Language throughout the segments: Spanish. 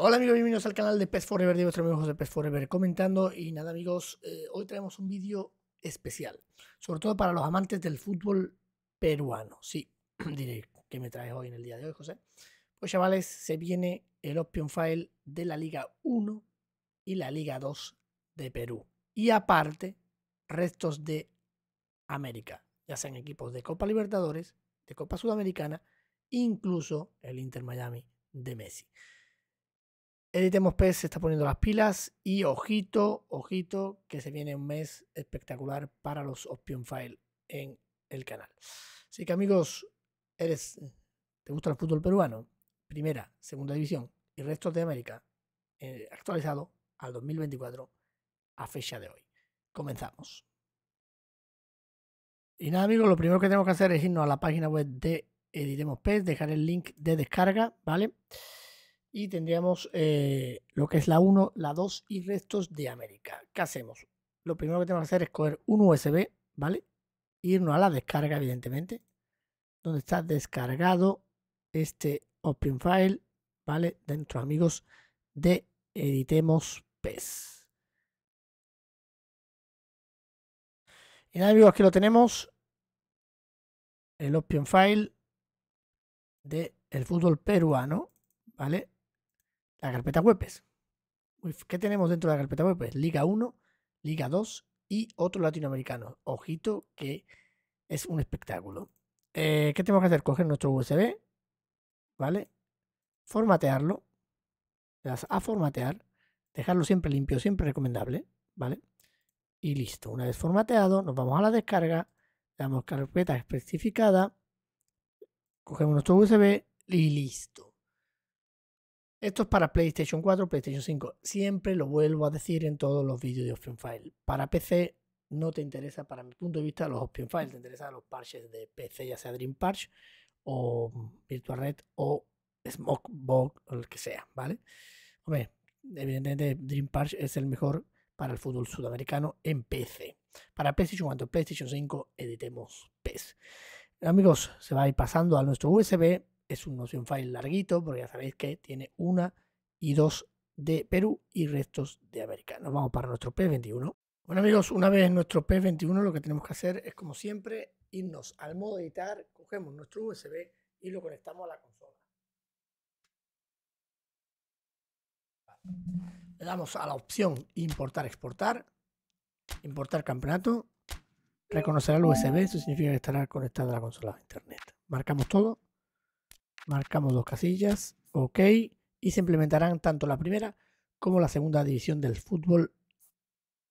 Hola amigos, bienvenidos al canal de Pez Forever, de vuestro amigo José Pez Forever comentando y nada amigos, eh, hoy traemos un vídeo especial, sobre todo para los amantes del fútbol peruano. Sí, diré que me traes hoy en el día de hoy, José. Pues chavales, se viene el Option File de la Liga 1 y la Liga 2 de Perú. Y aparte, restos de América, ya sean equipos de Copa Libertadores, de Copa Sudamericana, incluso el Inter Miami de Messi. Editemos PES se está poniendo las pilas y ojito, ojito, que se viene un mes espectacular para los Option File en el canal. Así que amigos, eres, ¿te gusta el fútbol peruano? Primera, segunda división y Restos de América, eh, actualizado al 2024 a fecha de hoy. Comenzamos. Y nada amigos, lo primero que tenemos que hacer es irnos a la página web de Editemos PES, dejar el link de descarga, ¿vale? vale y tendríamos eh, lo que es la 1, la 2 y restos de América. ¿Qué hacemos? Lo primero que tenemos que hacer es coger un USB, ¿vale? Irnos a la descarga, evidentemente, donde está descargado este Open File, ¿vale? Dentro, amigos, de Editemos PES. Y nada, amigos, aquí lo tenemos. El Option File de el fútbol peruano, ¿vale? la carpeta webes. ¿Qué tenemos dentro de la carpeta web? Liga 1, Liga 2 y otro latinoamericano. Ojito que es un espectáculo. Eh, ¿Qué tenemos que hacer? Coger nuestro USB, ¿vale? Formatearlo. Le a formatear. Dejarlo siempre limpio, siempre recomendable, ¿vale? Y listo. Una vez formateado, nos vamos a la descarga. damos carpeta especificada. Cogemos nuestro USB y listo esto es para PlayStation 4, PlayStation 5. Siempre lo vuelvo a decir en todos los vídeos de Option File. Para PC no te interesa, para mi punto de vista, los Option File. Te interesan los parches de PC, ya sea Dream Parch o Virtual Red o Smokebox o el que sea, ¿vale? Hombre, evidentemente Dream Parch es el mejor para el fútbol sudamericano en PC. Para PlayStation 4, PlayStation 5, editemos PES. Amigos, se va a ir pasando a nuestro USB es un notion file larguito, porque ya sabéis que tiene una y dos de Perú y restos de América. Nos vamos para nuestro P21. Bueno amigos, una vez en nuestro P21 lo que tenemos que hacer es como siempre irnos al modo editar, cogemos nuestro USB y lo conectamos a la consola. Le damos a la opción importar, exportar, importar campeonato, reconocerá el USB, eso significa que estará conectado a la consola de internet. Marcamos todo Marcamos dos casillas, ok, y se implementarán tanto la primera como la segunda división del fútbol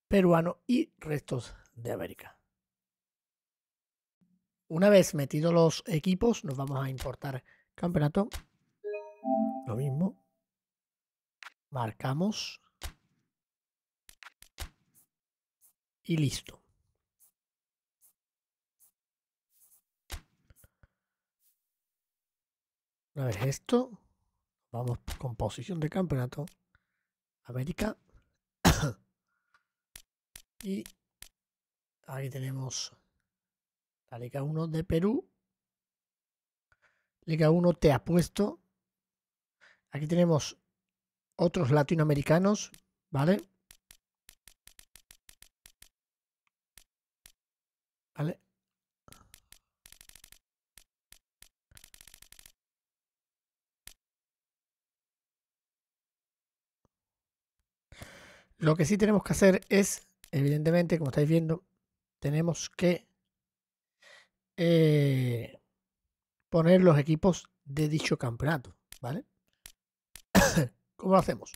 peruano y restos de América. Una vez metidos los equipos, nos vamos a importar campeonato. Lo mismo. Marcamos. Y listo. Una vez esto, vamos con posición de campeonato. América. y aquí tenemos la Liga 1 de Perú. Liga 1 te ha puesto, Aquí tenemos otros latinoamericanos, ¿vale? ¿Vale? Lo que sí tenemos que hacer es, evidentemente, como estáis viendo, tenemos que eh, poner los equipos de dicho campeonato, ¿vale? ¿Cómo lo hacemos?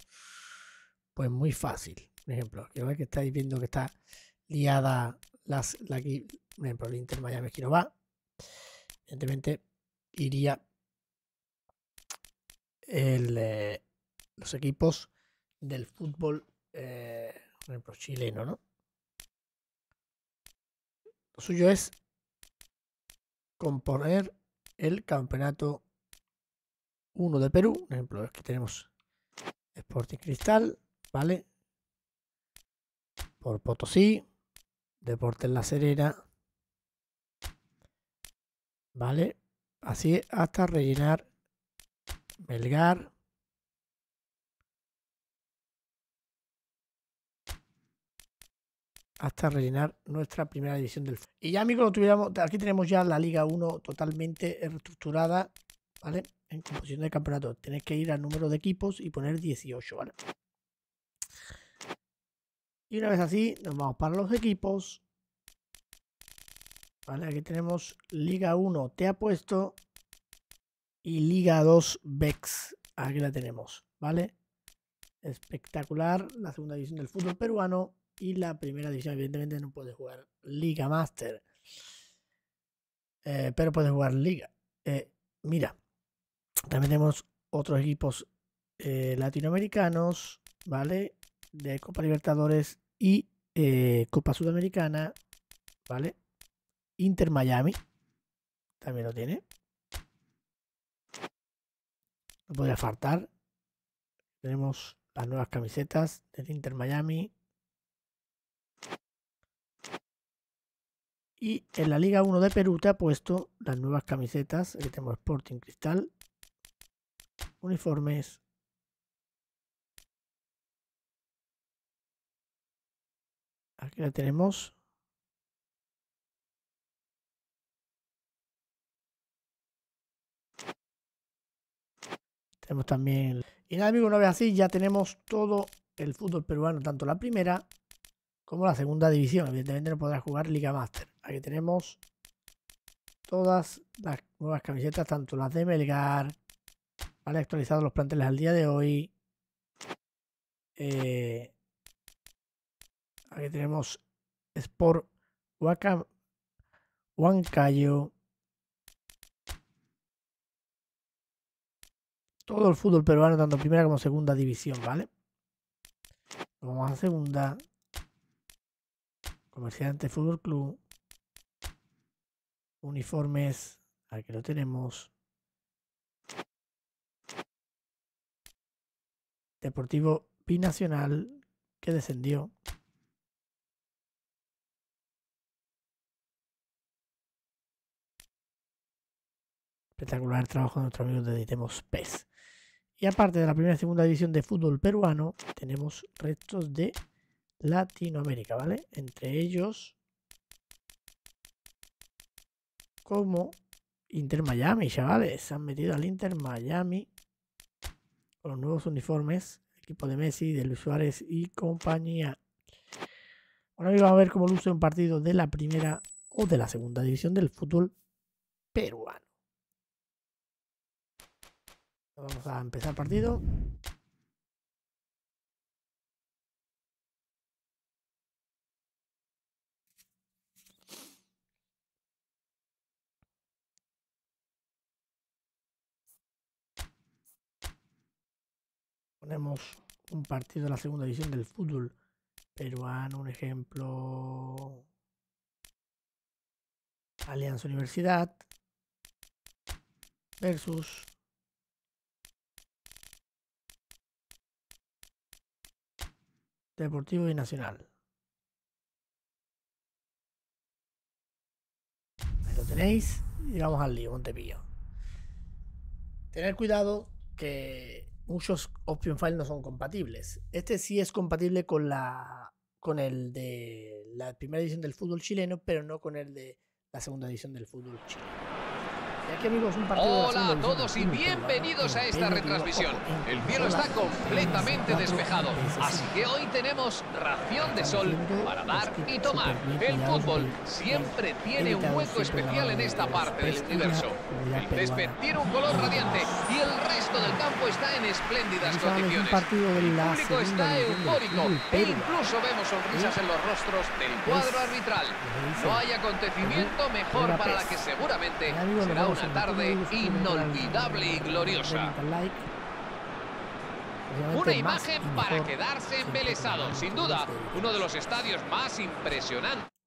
Pues muy fácil. Por ejemplo, aquí que estáis viendo que está liada las, la por ejemplo, el Inter Miami aquí va. Evidentemente iría eh, los equipos del fútbol por ejemplo, chileno, ¿no? Lo suyo es componer el campeonato 1 de Perú. Por ejemplo, aquí tenemos Sporting Cristal, ¿vale? Por Potosí, Deportes La Serena, ¿vale? Así hasta rellenar Belgar, hasta rellenar nuestra primera edición del fútbol. Y ya amigos, tuviéramos, aquí tenemos ya la Liga 1 totalmente reestructurada, ¿vale? En composición de campeonato. Tenéis que ir al número de equipos y poner 18, ¿vale? Y una vez así, nos vamos para los equipos. Vale, aquí tenemos Liga 1 Te puesto. y Liga 2 Vex. Aquí la tenemos, ¿vale? Espectacular la segunda división del fútbol peruano y la primera división. Evidentemente no puede jugar Liga Master, eh, pero puede jugar Liga. Eh, mira, también tenemos otros equipos eh, latinoamericanos, ¿vale? De Copa Libertadores y Copa Sudamericana, ¿vale? Inter Miami también lo tiene. No podría faltar. Tenemos las nuevas camisetas del Inter Miami, Y en la Liga 1 de Perú te ha puesto las nuevas camisetas Aquí tenemos Sporting Cristal, uniformes, aquí la tenemos. Tenemos también... Y nada, amigos, una vez así ya tenemos todo el fútbol peruano, tanto la primera como la segunda división. Evidentemente no podrás jugar Liga Master. Aquí tenemos todas las nuevas camisetas, tanto las de Melgar, ¿vale? Actualizados los planteles al día de hoy. Eh, aquí tenemos Sport Huancayo. Huancayo. Todo el fútbol peruano, tanto primera como segunda división, ¿vale? Vamos a segunda. Comerciante Fútbol Club uniformes, aquí lo tenemos. Deportivo Binacional que descendió. Espectacular trabajo de nuestro amigo de Editemos PES. Y aparte de la primera y segunda división de fútbol peruano, tenemos restos de Latinoamérica, ¿vale? Entre ellos, como Inter Miami, chavales. Se han metido al Inter Miami con los nuevos uniformes, equipo de Messi, de Luis Suárez y compañía. Bueno, hoy vamos a ver cómo luce un partido de la primera o de la segunda división del fútbol peruano. Vamos a empezar partido. ponemos un partido de la segunda división del fútbol peruano, un ejemplo, Alianza Universidad versus Deportivo y Nacional. Ahí lo tenéis y vamos al lío, tepillo. Tener cuidado que muchos option files no son compatibles. Este sí es compatible con la con el de la primera edición del fútbol chileno, pero no con el de la segunda edición del fútbol chileno. Hola a todos y bienvenidos a esta retransmisión. El cielo está completamente despejado, así que hoy tenemos ración de sol para dar y tomar. El fútbol siempre tiene un hueco especial en esta parte del universo. El césped tiene un color radiante y el resto del campo está en espléndidas condiciones. El público está eufórico e incluso vemos sonrisas en los rostros del cuadro arbitral. No hay acontecimiento mejor para la que seguramente será una una tarde inolvidable y gloriosa. Una imagen para quedarse embelesado, sin duda, uno de los estadios más impresionantes.